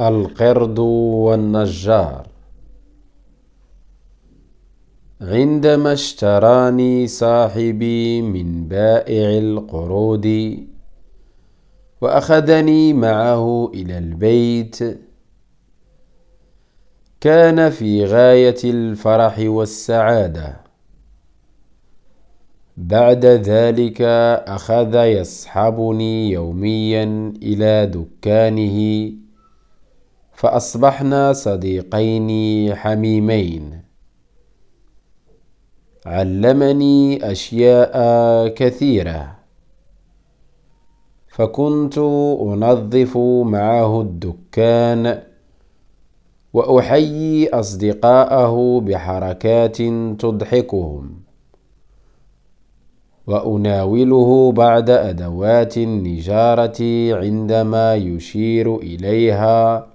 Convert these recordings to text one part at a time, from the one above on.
القرد والنجار عندما اشتراني صاحبي من بائع القرود وأخذني معه إلى البيت كان في غاية الفرح والسعادة بعد ذلك أخذ يصحبني يوميا إلى دكانه فأصبحنا صديقين حميمين علمني أشياء كثيرة فكنت أنظف معه الدكان وأحيي أصدقاءه بحركات تضحكهم وأناوله بعد أدوات النجارة عندما يشير إليها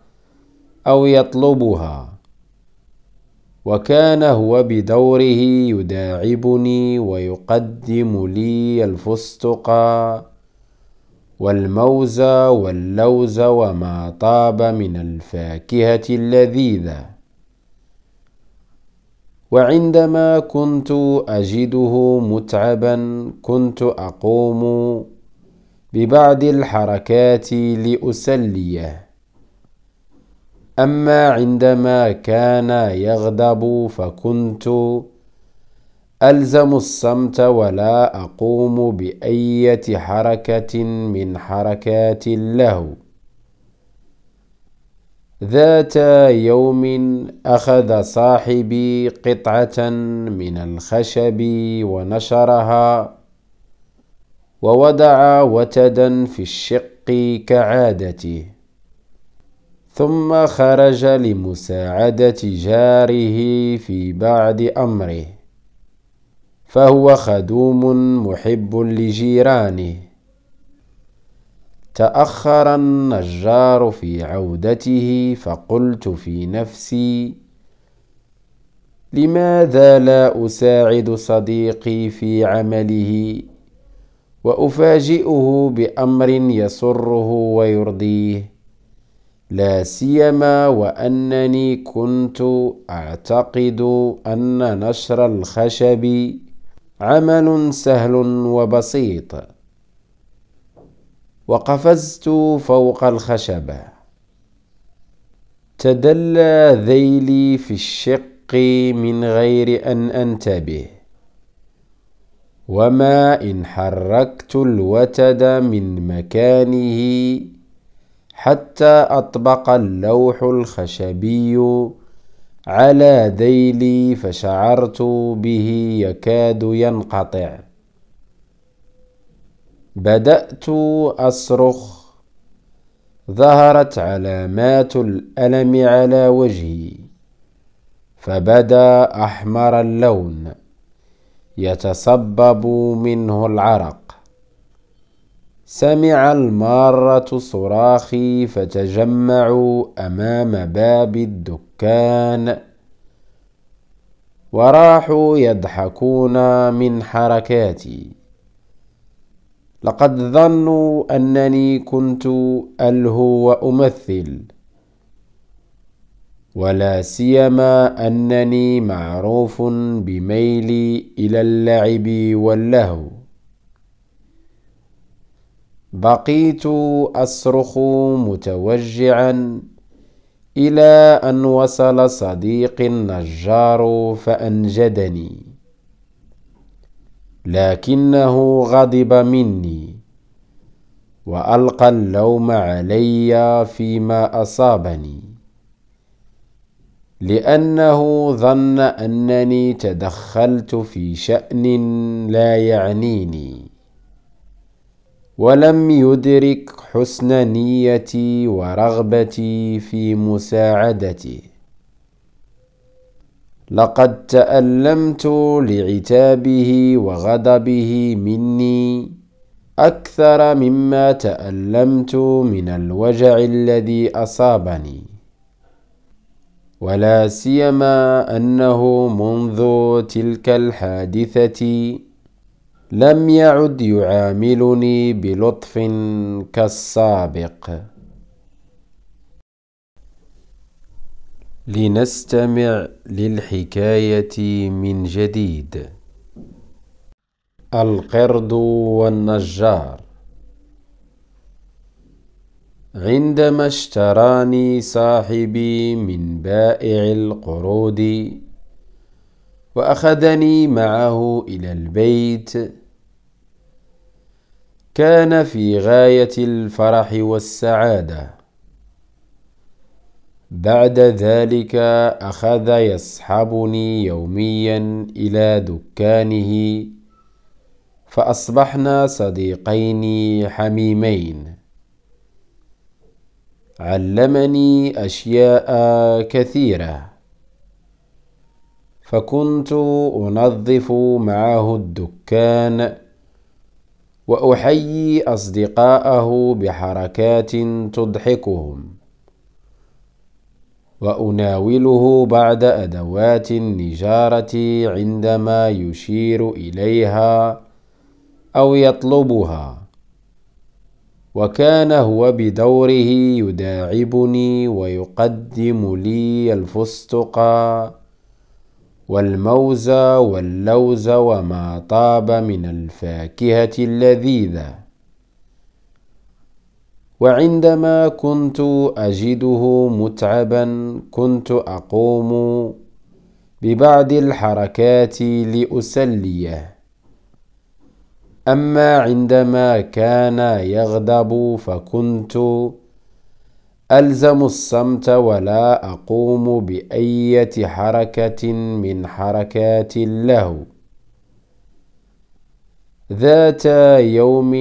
أو يطلبها وكان هو بدوره يداعبني ويقدم لي الفستق والموز واللوز وما طاب من الفاكهة اللذيذة وعندما كنت أجده متعبا كنت أقوم ببعض الحركات لأسليه أما عندما كان يغضب فكنت ألزم الصمت ولا أقوم بأية حركة من حركات اللهو ذات يوم أخذ صاحبي قطعة من الخشب ونشرها ووضع وتدا في الشق كعادته ثم خرج لمساعدة جاره في بعض أمره فهو خدوم محب لجيرانه تأخر النجار في عودته فقلت في نفسي لماذا لا أساعد صديقي في عمله وأفاجئه بأمر يسره ويرضيه لا سيما وأنني كنت أعتقد أن نشر الخشب عمل سهل وبسيط وقفزت فوق الخشبة تدلى ذيلي في الشق من غير أن أنتبه وما إن حركت الوتد من مكانه حتى أطبق اللوح الخشبي على ذيلي فشعرت به يكاد ينقطع بدأت أصرخ ظهرت علامات الألم على وجهي فبدا أحمر اللون يتصبب منه العرق سمع المارة صراخي فتجمعوا أمام باب الدكان وراحوا يضحكون من حركاتي لقد ظنوا أنني كنت ألهو وأمثل ولا سيما أنني معروف بميلي إلى اللعب واللهو بقيت أصرخ متوجعا إلى أن وصل صديق النجار فأنجدني لكنه غضب مني وألقى اللوم علي فيما أصابني لأنه ظن أنني تدخلت في شأن لا يعنيني ولم يدرك حسن نيتي ورغبتي في مساعدتي لقد تألمت لعتابه وغضبه مني أكثر مما تألمت من الوجع الذي أصابني ولا سيما أنه منذ تلك الحادثة لم يعد يعاملني بلطف كالسابق لنستمع للحكايه من جديد القرد والنجار عندما اشتراني صاحبي من بائع القرود واخذني معه الى البيت كان في غاية الفرح والسعادة بعد ذلك أخذ يصحبني يوميا إلى دكانه فأصبحنا صديقين حميمين علمني أشياء كثيرة فكنت أنظف معه الدكان واحيي اصدقاءه بحركات تضحكهم واناوله بعد ادوات النجاره عندما يشير اليها او يطلبها وكان هو بدوره يداعبني ويقدم لي الفستق والموز واللوز وما طاب من الفاكهة اللذيذة وعندما كنت أجده متعبا كنت أقوم ببعض الحركات لأسليه أما عندما كان يغضب فكنت ألزم الصمت ولا أقوم بأية حركة من حركات اللهو ذات يوم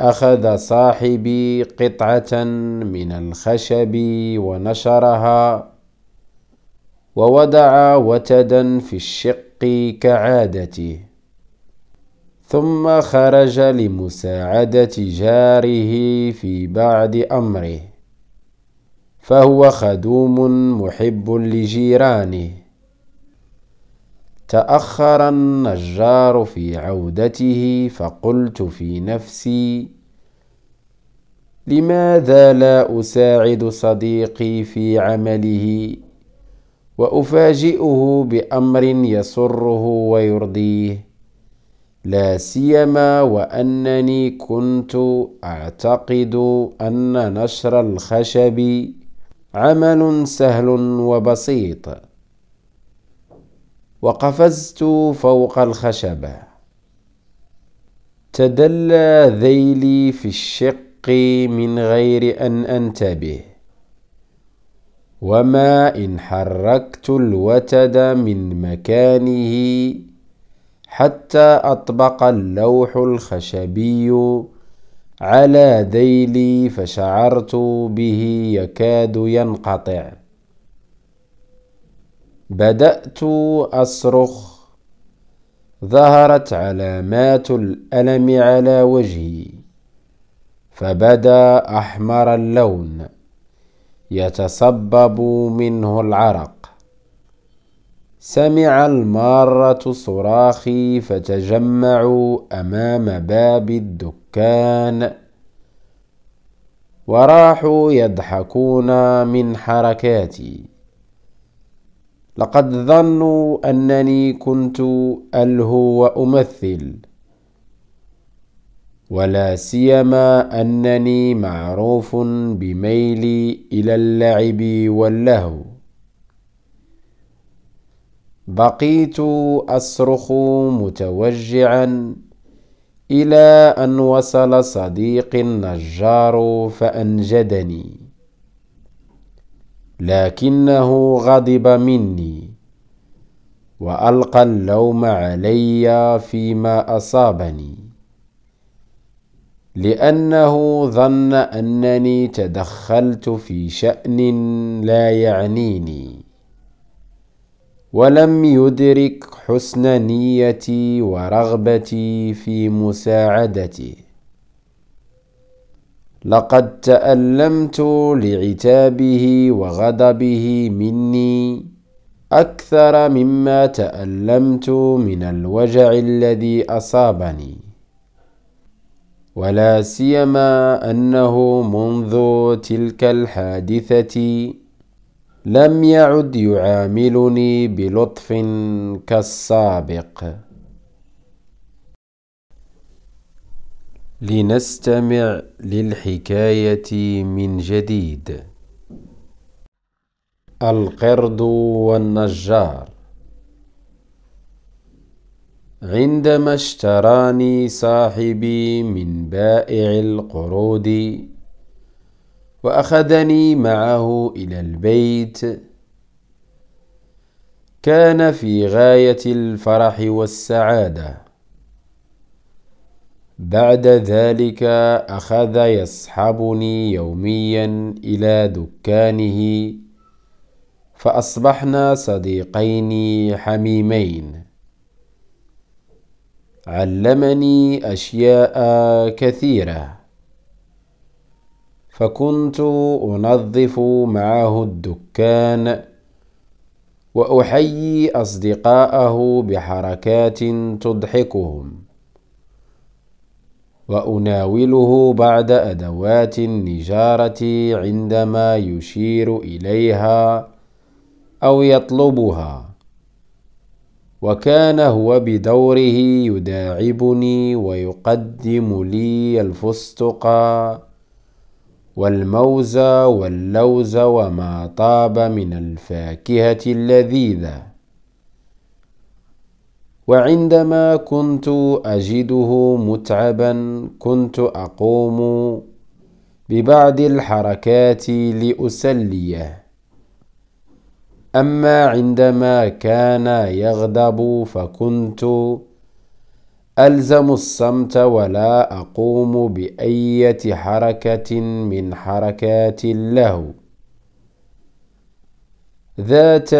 أخذ صاحبي قطعة من الخشب ونشرها ووضع وتدا في الشق كعادته ثم خرج لمساعدة جاره في بعد أمره فهو خدوم محب لجيرانه تاخر النجار في عودته فقلت في نفسي لماذا لا اساعد صديقي في عمله وافاجئه بامر يسره ويرضيه لا سيما وانني كنت اعتقد ان نشر الخشب عمل سهل وبسيط وقفزت فوق الخشبة تدلى ذيلي في الشق من غير أن أنتبه وما إن حركت الوتد من مكانه حتى أطبق اللوح الخشبي على ذيلي فشعرت به يكاد ينقطع بدأت أصرخ ظهرت علامات الألم على وجهي فبدا أحمر اللون يتصبب منه العرق سمع المارة صراخي فتجمعوا أمام باب الدكان وراحوا يضحكون من حركاتي لقد ظنوا أنني كنت ألهو وأمثل ولا سيما أنني معروف بميلي إلى اللعب واللهو بقيت أصرخ متوجعا إلى أن وصل صديق النجار فأنجدني لكنه غضب مني وألقى اللوم علي فيما أصابني لأنه ظن أنني تدخلت في شأن لا يعنيني ولم يدرك حسن نيتي ورغبتي في مساعدتي لقد تألمت لعتابه وغضبه مني أكثر مما تألمت من الوجع الذي أصابني ولا سيما أنه منذ تلك الحادثة لم يعد يعاملني بلطف كالسابق لنستمع للحكايه من جديد القرد والنجار عندما اشتراني صاحبي من بائع القرود وأخذني معه إلى البيت كان في غاية الفرح والسعادة بعد ذلك أخذ يصحبني يوميا إلى دكانه فأصبحنا صديقين حميمين علمني أشياء كثيرة فكنت أنظف معه الدكان وأحيي أصدقاءه بحركات تضحكهم وأناوله بعد أدوات النجارة عندما يشير إليها أو يطلبها وكان هو بدوره يداعبني ويقدم لي الفستق والموز واللوز وما طاب من الفاكهة اللذيذة وعندما كنت أجده متعبا كنت أقوم ببعض الحركات لأسليه أما عندما كان يغضب فكنت ألزم الصمت ولا أقوم بأية حركة من حركات اللهو ذات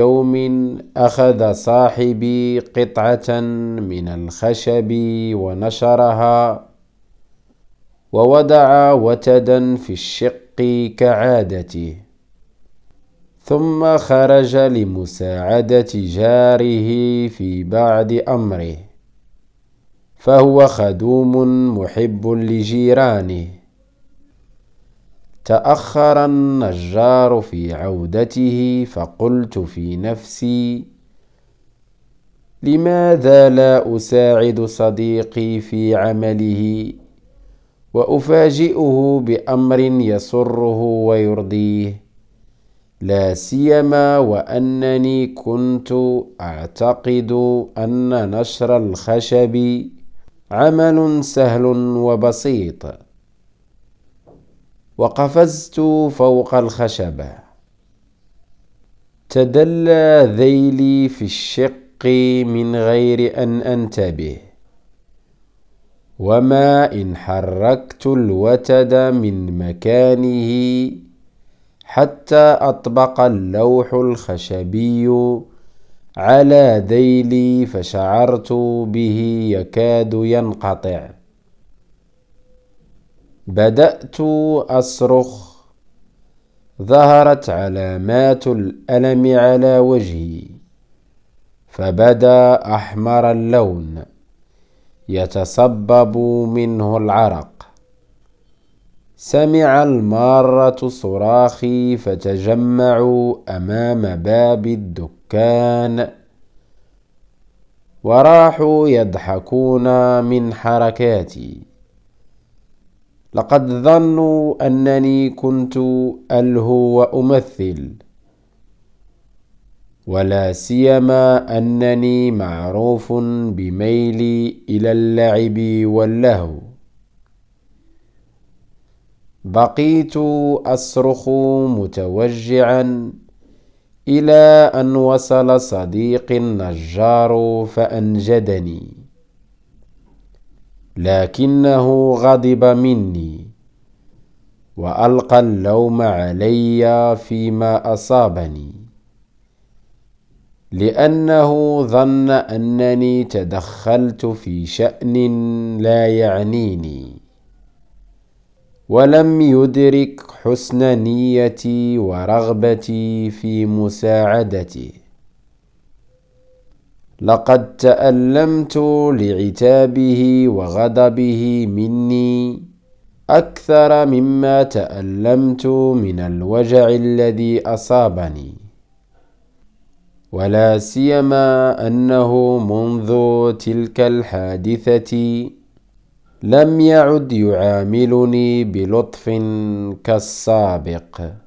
يوم أخذ صاحبي قطعة من الخشب ونشرها ووضع وتدا في الشق كعادته ثم خرج لمساعدة جاره في بعض أمره فهو خدوم محب لجيرانه تاخر النجار في عودته فقلت في نفسي لماذا لا اساعد صديقي في عمله وافاجئه بامر يسره ويرضيه لا سيما وانني كنت اعتقد ان نشر الخشب عمل سهل وبسيط وقفزت فوق الخشبة تدلى ذيلي في الشق من غير أن أنتبه وما إن حركت الوتد من مكانه حتى أطبق اللوح الخشبي على ذيلي فشعرت به يكاد ينقطع بدأت أصرخ ظهرت علامات الألم على وجهي فبدا أحمر اللون يتصبب منه العرق سمع المارة صراخي فتجمعوا أمام باب الدك السكان وراحوا يضحكون من حركاتي لقد ظنوا أنني كنت ألهو وأمثل ولا سيما أنني معروف بميلي إلى اللعب واللهو بقيت أصرخ متوجعا إلى أن وصل صديق النجار فأنجدني لكنه غضب مني وألقى اللوم علي فيما أصابني لأنه ظن أنني تدخلت في شأن لا يعنيني ولم يدرك حسن نيتي ورغبتي في مساعدتي لقد تألمت لعتابه وغضبه مني أكثر مما تألمت من الوجع الذي أصابني ولا سيما أنه منذ تلك الحادثة لم يعد يعاملني بلطف كالسابق